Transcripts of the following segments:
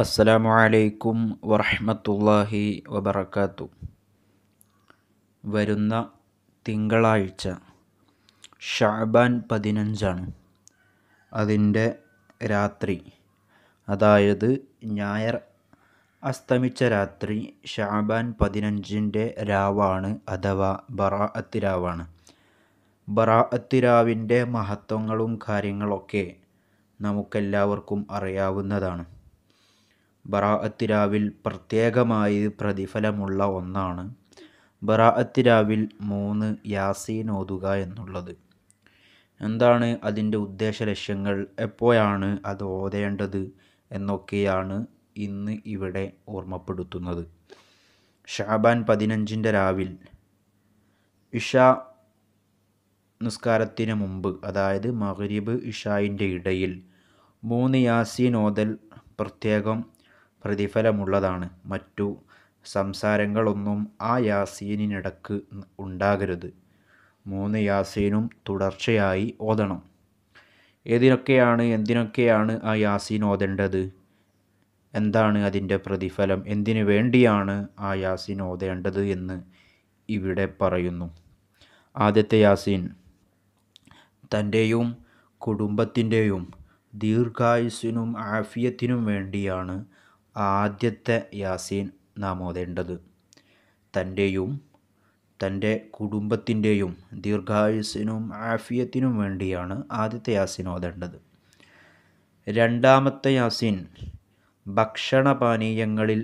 അസ്സലാമു അലൈക്കും വറഹമത്തല്ലാഹി വബർക്കാത്തു വരുന്ന തിങ്കളാഴ്ച ഷാബാൻ പതിനഞ്ചാണ് അതിൻ്റെ രാത്രി അതായത് ഞായർ അസ്തമിച്ച രാത്രി ഷാബാൻ പതിനഞ്ചിൻ്റെ രാവാണ് അഥവാ ബറാഅത്ത് രാവാണ് ബറാഅത്ത് രാവിൻ്റെ മഹത്വങ്ങളും കാര്യങ്ങളൊക്കെ നമുക്കെല്ലാവർക്കും അറിയാവുന്നതാണ് ബറാഅത്തിരാവിൽ പ്രത്യേകമായി പ്രതിഫലമുള്ള ഒന്നാണ് ബറാഅത്തിരാവിൽ മൂന്ന് യാസീൻ ഓതുക എന്നുള്ളത് എന്താണ് അതിൻ്റെ ഉദ്ദേശ ലക്ഷ്യങ്ങൾ എപ്പോഴാണ് അത് ഓതേണ്ടത് എന്നൊക്കെയാണ് ഇന്ന് ഇവിടെ ഓർമ്മപ്പെടുത്തുന്നത് ഷാബാൻ പതിനഞ്ചിൻ്റെ രാവിൽ ഇഷ നിസ്കാരത്തിന് മുമ്പ് അതായത് മഹരീബ് ഇഷായിൻ്റെ ഇടയിൽ മൂന്ന് യാസീൻ ഓതൽ പ്രത്യേകം പ്രതിഫലമുള്ളതാണ് മറ്റു സംസാരങ്ങളൊന്നും ആ യാസീനിനിടക്ക് ഉണ്ടാകരുത് മൂന്ന് യാസീനും തുടർച്ചയായി ഓതണം ഏതിനൊക്കെയാണ് എന്തിനൊക്കെയാണ് ആ യാസീൻ ഓതേണ്ടത് എന്താണ് അതിൻ്റെ പ്രതിഫലം എന്തിനു വേണ്ടിയാണ് ആ യാസീൻ ഓതേണ്ടത് എന്ന് ഇവിടെ പറയുന്നു ആദ്യത്തെ യാസീൻ തൻ്റെയും കുടുംബത്തിൻ്റെയും ദീർഘായുസ്സിനും ആഫിയത്തിനും വേണ്ടിയാണ് ആദ്യത്തെ യാസീൻ നാം ഓതേണ്ടത് തൻ്റെയും തൻ്റെ കുടുംബത്തിൻ്റെയും ദീർഘായുസിനും ആഫിയത്തിനും വേണ്ടിയാണ് ആദ്യത്തെ യാസീൻ ഓതേണ്ടത് രണ്ടാമത്തെ യാസീൻ ഭക്ഷണപാനീയങ്ങളിൽ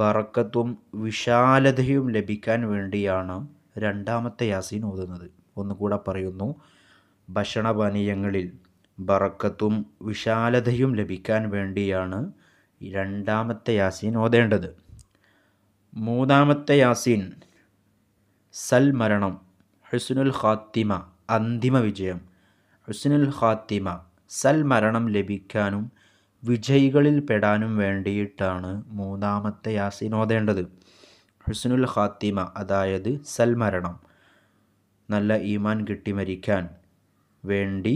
ബറക്കത്തും വിശാലതയും ലഭിക്കാൻ വേണ്ടിയാണ് രണ്ടാമത്തെ യാസീൻ ഓതുന്നത് ഒന്നുകൂടെ പറയുന്നു ഭക്ഷണപാനീയങ്ങളിൽ ബറക്കത്തും വിശാലതയും ലഭിക്കാൻ വേണ്ടിയാണ് രണ്ടാമത്തെ യാസീൻ ഓതേണ്ടത് മൂന്നാമത്തെ യാസീൻ സൽ മരണം ഹുസ്നുൽ ഖാത്തിമ അന്തിമ വിജയം ഹുസ്നുൽ ഖാത്തിമ സൽ മരണം ലഭിക്കാനും വിജയികളിൽ പെടാനും വേണ്ടിയിട്ടാണ് മൂന്നാമത്തെ യാസീൻ ഓതേണ്ടത് ഹുസ്നുൽ ഖാത്തിമ അതായത് സൽമരണം നല്ല ഈമാൻ കിട്ടി മരിക്കാൻ വേണ്ടി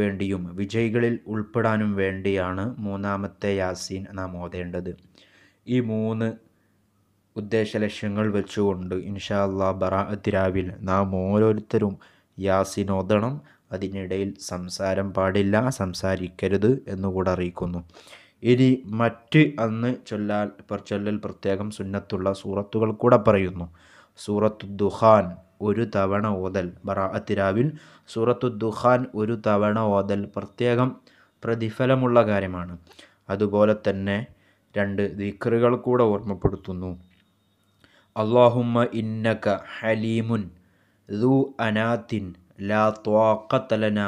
വേണ്ടിയും വിജയികളിൽ ഉൾപ്പെടാനും വേണ്ടിയാണ് മൂന്നാമത്തെ യാസീൻ നാം ഓതേണ്ടത് ഈ മൂന്ന് ഉദ്ദേശ ലക്ഷ്യങ്ങൾ വെച്ചുകൊണ്ട് ഇൻഷാ അല്ലാ ബറാഅത്തിരാവിൽ നാം ഓരോരുത്തരും യാസിൻ ഓതണം അതിനിടയിൽ സംസാരം പാടില്ല സംസാരിക്കരുത് എന്നുകൂടെ അറിയിക്കുന്നു ഇനി മറ്റ് അന്ന് ചൊല്ലാൽ ചൊല്ലൽ പ്രത്യേകം സുന്നത്തുള്ള സൂറത്തുകൾ കൂടെ പറയുന്നു സൂറത്ത് ദുഹാൻ ഒരു തവണ ഓതൽ ബറാഅത്തിരാവിൽ സൂറത്തു ദുഹാൻ ഒരു തവണ ഓതൽ പ്രത്യേകം പ്രതിഫലമുള്ള കാര്യമാണ് അതുപോലെ തന്നെ രണ്ട് ദിക്റുകൾ കൂടെ ഓർമ്മപ്പെടുത്തുന്നു അള്ളാഹുമ്മ ഇന്നക ഹലീമുൻ ദു അനാത്തിൻ ലാ ത്വാക്കത്തലന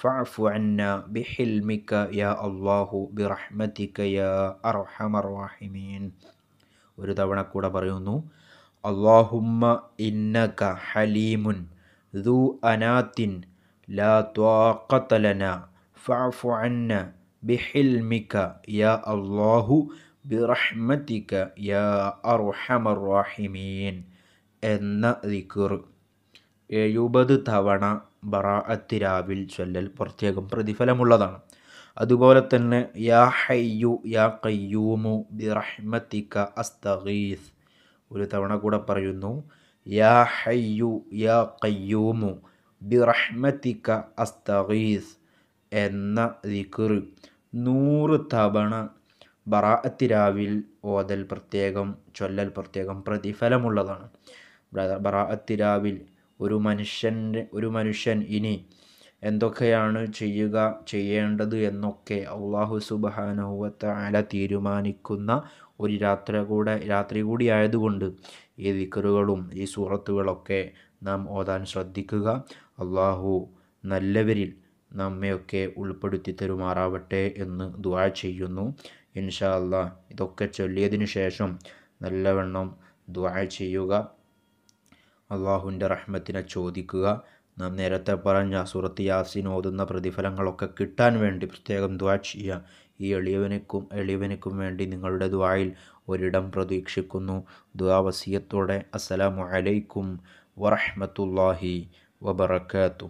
ഫഅഫു അന്ന ബിഹിൽമിക യാ അള്ളാഹു ബിറഹ്മതിക യാ അർഹമർ വാഹിമീൻ ഒരു തവണ കൂടെ പറയുന്നു അള്ളാഹുമ്മ ഇന്നക ഹലീമുൻ ذو أنات لا طاقة لنا فاعف عنا بحلمك يا الله ബിറഹ്മത്തിക യാ അർഹമർ റാഹിമീൻ എന്ന ദിക്കുർ എഴുപത് തവണ ബറാഅത്ത് രാവിൽ ചൊല്ലൽ പ്രത്യേകം പ്രതിഫലമുള്ളതാണ് അതുപോലെ തന്നെ യാ ഹയ്യു യാ കയ്യൂമു ബിറഹ്മത്തിക അസ്തഗീസ് ഒരു തവണ കൂടെ പറയുന്നു യാ ഹയ്യു യാ കയ്യൂമു ബിറഹ്മത്തിക്ക അസ്തഗീസ് എന്ന ദിക്കർ നൂറ് തവണ ബറാഅത്തിരാവിൽ ഓതൽ പ്രത്യേകം ചൊല്ലൽ പ്രത്യേകം പ്രതിഫലമുള്ളതാണ് ബറാഅത്തിരാവിൽ ഒരു മനുഷ്യൻ്റെ ഒരു മനുഷ്യൻ ഇനി എന്തൊക്കെയാണ് ചെയ്യുക ചെയ്യേണ്ടത് എന്നൊക്കെ അള്ളാഹു സുബാനഹുവത്ത അല തീരുമാനിക്കുന്ന ഒരു രാത്രി കൂടെ രാത്രി കൂടി ആയതുകൊണ്ട് ഈ വിക്കറുകളും ഈ സൂറത്തുകളൊക്കെ നാം ഓതാൻ ശ്രദ്ധിക്കുക അള്ളാഹു നല്ലവരിൽ നമ്മയൊക്കെ ഉൾപ്പെടുത്തി തരുമാറാവട്ടെ എന്ന് ദുവാ ചെയ്യുന്നു ഇൻഷാ അള്ളാ ഇതൊക്കെ ചൊല്ലിയതിന് ശേഷം നല്ലവണ്ണം ദുവാ ചെയ്യുക അള്ളാഹുവിൻ്റെ റഹ്മത്തിനെ ചോദിക്കുക നാം നേരത്തെ പറഞ്ഞ സുഹൃത്ത് യാസിൻ ഓതുന്ന പ്രതിഫലങ്ങളൊക്കെ കിട്ടാൻ വേണ്ടി പ്രത്യേകം ദ്വാ ചെയ്യുക ഈ എളിയവനിക്കും എളിയവനിക്കും വേണ്ടി നിങ്ങളുടെ ദ്വായിൽ ഒരിടം പ്രതീക്ഷിക്കുന്നു ദ്വാ വസീയത്തോടെ അസ്സലാമു അലൈക്കും വറഹമത്തല്ലാഹി വബർക്കാത്തു